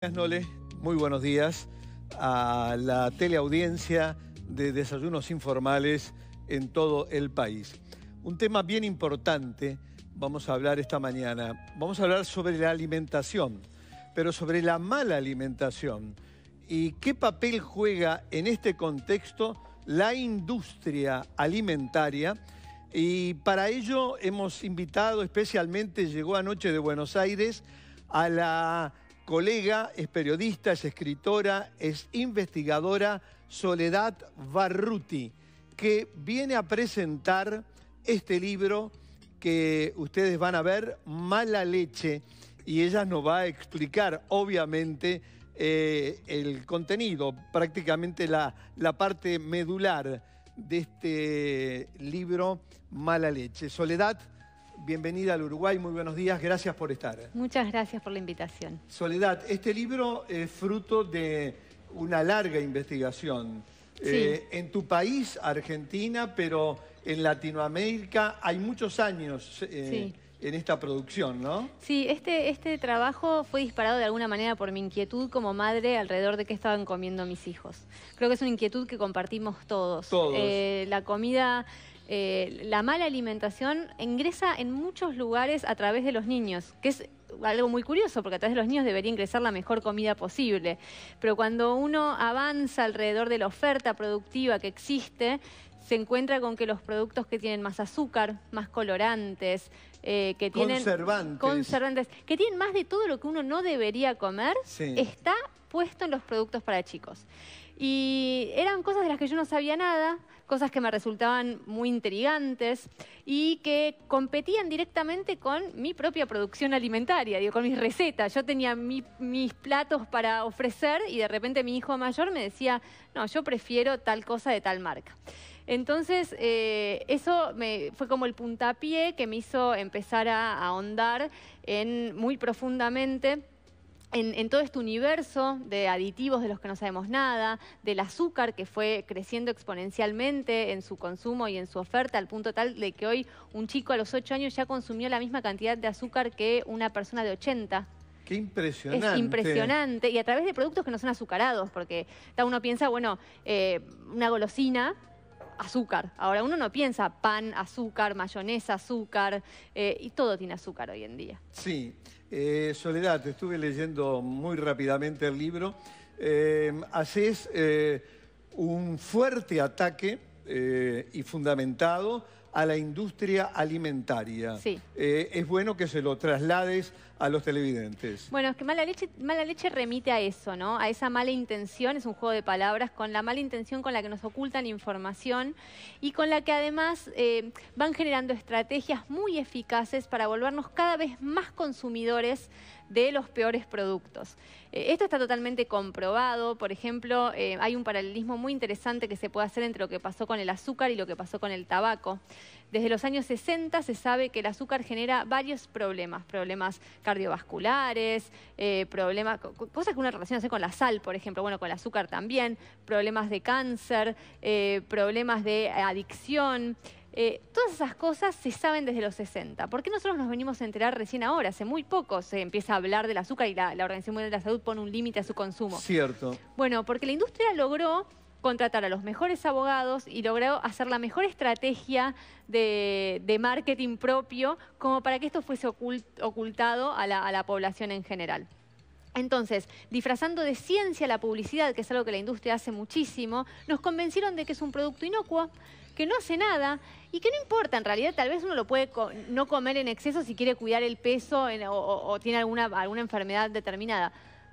Gracias, Nole. Muy buenos días a la teleaudiencia de Desayunos Informales en todo el país. Un tema bien importante vamos a hablar esta mañana. Vamos a hablar sobre la alimentación, pero sobre la mala alimentación. ¿Y qué papel juega en este contexto la industria alimentaria? Y para ello hemos invitado especialmente, llegó anoche de Buenos Aires, a la colega, es periodista, es escritora, es investigadora Soledad Barruti, que viene a presentar este libro que ustedes van a ver, Mala Leche, y ella nos va a explicar, obviamente, eh, el contenido, prácticamente la, la parte medular de este libro, Mala Leche. Soledad, bienvenida al Uruguay, muy buenos días, gracias por estar. Muchas gracias por la invitación. Soledad, este libro es fruto de una larga investigación. Eh, en tu país, Argentina, pero en Latinoamérica hay muchos años eh, en esta producción, ¿no? Sí, este, este trabajo fue disparado de alguna manera por mi inquietud como madre alrededor de qué estaban comiendo mis hijos. Creo que es una inquietud que compartimos todos. Todos. Eh, la comida eh, la mala alimentación ingresa en muchos lugares a través de los niños, que es algo muy curioso, porque a través de los niños debería ingresar la mejor comida posible. Pero cuando uno avanza alrededor de la oferta productiva que existe, se encuentra con que los productos que tienen más azúcar, más colorantes, eh, que tienen conservantes. que tienen más de todo lo que uno no debería comer, está puesto en los productos para chicos. Y eran cosas de las que yo no sabía nada, cosas que me resultaban muy intrigantes y que competían directamente con mi propia producción alimentaria, con mis recetas. Yo tenía mis platos para ofrecer y de repente mi hijo mayor me decía, no, yo prefiero tal cosa de tal marca. Entonces, eh, eso fue como el puntapié que me hizo empezar a ahondar en, muy profundamente en, todo este universo de aditivos de los que no sabemos nada, del azúcar que fue creciendo exponencialmente en su consumo y en su oferta, al punto tal de que hoy un chico a los 8 años ya consumió la misma cantidad de azúcar que una persona de 80. Qué impresionante. Es impresionante. Y a través de productos que no son azucarados, porque uno piensa, bueno, eh, una golosina azúcar. Ahora uno no piensa pan, azúcar, mayonesa, azúcar, eh, y todo tiene azúcar hoy en día. Sí, eh, Soledad, estuve leyendo muy rápidamente el libro. Eh, haces eh, un fuerte ataque y fundamentado a la industria alimentaria. Sí. Eh, es bueno que se lo traslades a los televidentes. Bueno, es que mala leche, remite a eso, ¿no? A esa mala intención, es un juego de palabras, con la mala intención con la que nos ocultan información y con la que además eh, van generando estrategias muy eficaces para volvernos cada vez más consumidores de los peores productos. Eh, esto está totalmente comprobado, por ejemplo, eh, hay un paralelismo muy interesante que se puede hacer entre lo que pasó con el azúcar y lo que pasó con el tabaco. Desde los años 60 se sabe que el azúcar genera varios problemas, problemas cardiovasculares, eh, problemas, cosas que una relación hace con la sal, por ejemplo, bueno, con el azúcar también, problemas de cáncer, problemas de adicción. Eh, todas esas cosas se saben desde los 60. ¿Por qué nosotros nos venimos a enterar recién ahora? Hace muy poco se empieza a hablar del azúcar y la, Organización Mundial de la Salud pone un límite a su consumo. Cierto. Bueno, porque la industria logró contratar a los mejores abogados y logró hacer la mejor estrategia de, marketing propio como para que esto fuese ocultado a la población en general. Entonces, disfrazando de ciencia la publicidad, que es algo que la industria hace muchísimo, nos convencieron de que es un producto inocuo, que no hace nada y que no importa, en realidad tal vez uno lo puede no comer en exceso si quiere cuidar el peso o, tiene alguna, alguna enfermedad determinada.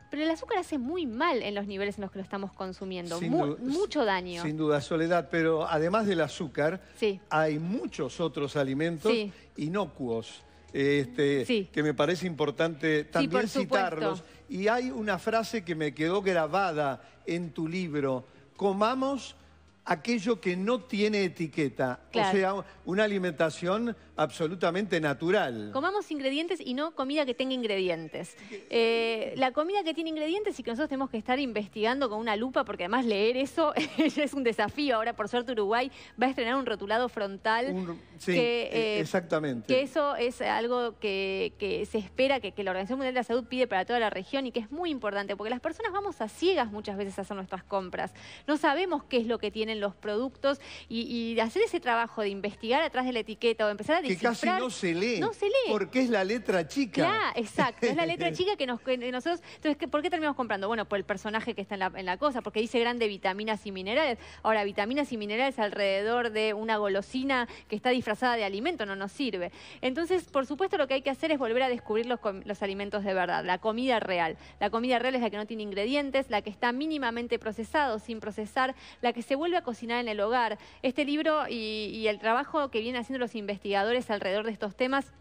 Pero el azúcar hace muy mal en los niveles en los que lo estamos consumiendo, mucho daño. Sin duda, Soledad, pero además del azúcar, hay muchos otros alimentos inocuos. Este, que me parece importante también citarlos. Y hay una frase que me quedó grabada en tu libro, comamos aquello que no tiene etiqueta. O sea, una alimentación absolutamente natural. Comamos ingredientes y no comida que tenga ingredientes. Eh, la comida que tiene ingredientes y que nosotros tenemos que estar investigando con una lupa, porque además leer eso es un desafío. Ahora, por suerte, Uruguay va a estrenar un rotulado frontal. sí, eh, eh, exactamente. Que eso es algo que, se espera, que, la Organización Mundial de la Salud pide para toda la región y que es muy importante, porque las personas vamos a ciegas muchas veces a hacer nuestras compras. No sabemos qué es lo que tienen los productos y, y hacer ese trabajo de investigar atrás de la etiqueta o empezar a que casi no se lee. No se lee. Porque es la letra chica. Ya, exacto. Es la letra chica que, nos, nosotros... Entonces, ¿por qué terminamos comprando? Bueno, por el personaje que está en la, cosa, porque dice grande vitaminas y minerales. Ahora, vitaminas y minerales alrededor de una golosina que está disfrazada de alimento no nos sirve. Entonces, por supuesto, lo que hay que hacer es volver a descubrir los, alimentos de verdad, la comida real. La comida real es la que no tiene ingredientes, la que está mínimamente procesado, sin procesar, la que se vuelve a cocinar en el hogar. Este libro y el trabajo que vienen haciendo los investigadores alrededor de estos temas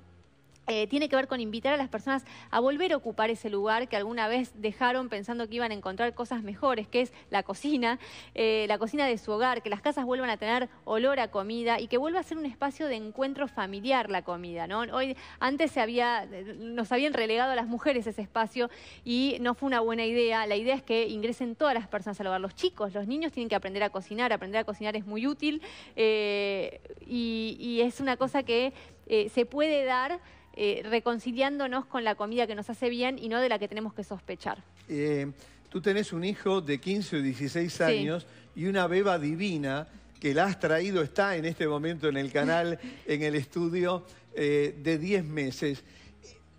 eh, tiene que ver con invitar a las personas a volver a ocupar ese lugar que alguna vez dejaron pensando que iban a encontrar cosas mejores, que es la cocina, eh, la cocina de su hogar, que las casas vuelvan a tener olor a comida y que vuelva a ser un espacio de encuentro familiar la comida. ¿no? Hoy, antes se había, nos habían relegado a las mujeres ese espacio y no fue una buena idea. La idea es que ingresen todas las personas al hogar. Los chicos, los niños tienen que aprender a cocinar, aprender a cocinar es muy útil eh, y es una cosa que eh, se puede dar eh, reconciliándonos con la comida que nos hace bien y no de la que tenemos que sospechar. Eh, tú tenés un hijo de 15 o 16 años y una beba divina que la has traído, está en este momento en el canal, en el estudio, de 10 meses.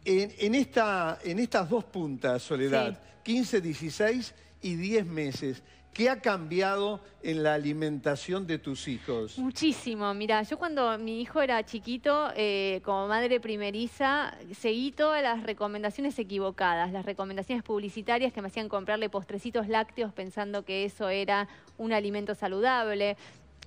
En, estas dos puntas, Soledad, 15, 16 y 10 meses, ¿Qué ha cambiado en la alimentación de tus hijos? Muchísimo. Mira, yo cuando mi hijo era chiquito, eh, como madre primeriza, seguí todas las recomendaciones equivocadas, las recomendaciones publicitarias que me hacían comprarle postrecitos lácteos pensando que eso era un alimento saludable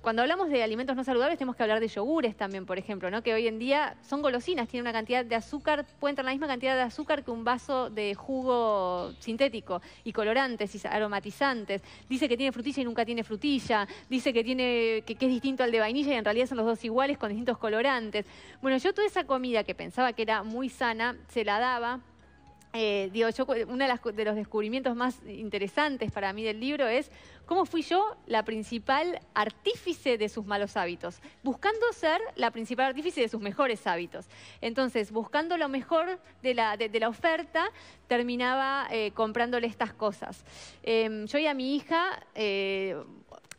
cuando hablamos de alimentos no saludables tenemos que hablar de yogures también, por ejemplo, ¿no? que hoy en día son golosinas, tienen una cantidad de azúcar, pueden tener la misma cantidad de azúcar que un vaso de jugo sintético, y colorantes y aromatizantes. Dice que tiene frutilla y nunca tiene frutilla, dice que, tiene, que es distinto al de vainilla y en realidad son los dos iguales con distintos colorantes. Bueno, yo toda esa comida que pensaba que era muy sana, se la daba eh, digo, yo, uno de, los descubrimientos más interesantes para mí del libro es cómo fui yo la principal artífice de sus malos hábitos, buscando ser la principal artífice de sus mejores hábitos. Entonces, buscando lo mejor de la, oferta, terminaba eh, comprándole estas cosas. Em, yo y a mi hija eh,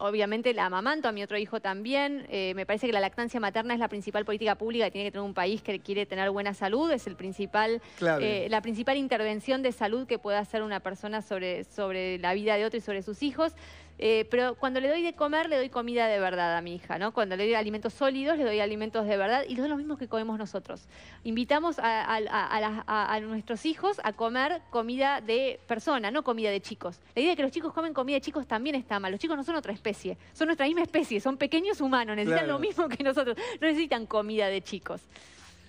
obviamente la amamanto a mi otro hijo también. Eh, me parece que la lactancia materna es la principal política pública que tiene que tener un país que quiere tener buena salud. Es el principal, eh, la principal intervención de salud que puede hacer una persona sobre, sobre la vida de otro y sobre sus hijos. Eh, pero cuando le doy de comer, le doy comida de verdad a mi hija, ¿no? Cuando le doy alimentos sólidos, le doy alimentos de verdad y son los mismos que comemos nosotros. Invitamos a, nuestros hijos a comer comida de persona, no comida de chicos. La idea de que los chicos comen comida de chicos también está mal. Los chicos no son otra especie, son nuestra misma especie, son pequeños humanos, necesitan lo mismo que nosotros, no necesitan comida de chicos.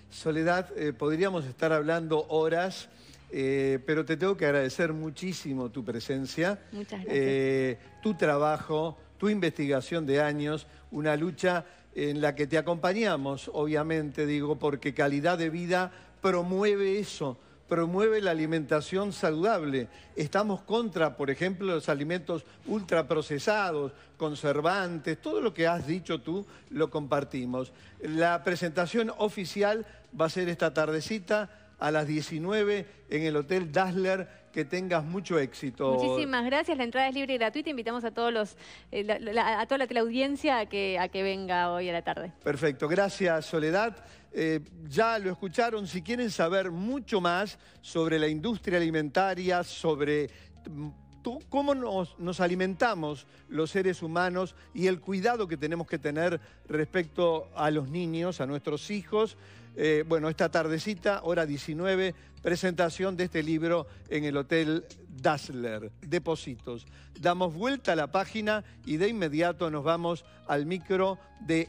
Soledad, eh, podríamos estar hablando horas eh, pero te tengo que agradecer muchísimo tu presencia, eh, tu trabajo, tu investigación de años, una lucha en la que te acompañamos, obviamente, digo, porque calidad de vida promueve eso, promueve la alimentación saludable. Estamos contra, por ejemplo, los alimentos ultraprocesados, conservantes, todo lo que has dicho tú lo compartimos. La presentación oficial va a ser esta tardecita a las 19 en el Hotel Dasler Que tengas mucho éxito. Muchísimas gracias. La entrada es libre y gratuita. Invitamos a todos los, eh, a toda la, teleaudiencia a que, a que venga hoy a la tarde. Perfecto. Gracias, Soledad. Eh, ya lo escucharon. Si quieren saber mucho más sobre la industria alimentaria, sobre mm, cómo nos, alimentamos los seres humanos y el cuidado que tenemos que tener respecto a los niños, a nuestros hijos. Eh, bueno, esta tardecita, hora 19, presentación de este libro en el Hotel Dassler, Depósitos. Damos vuelta a la página y de inmediato nos vamos al micro de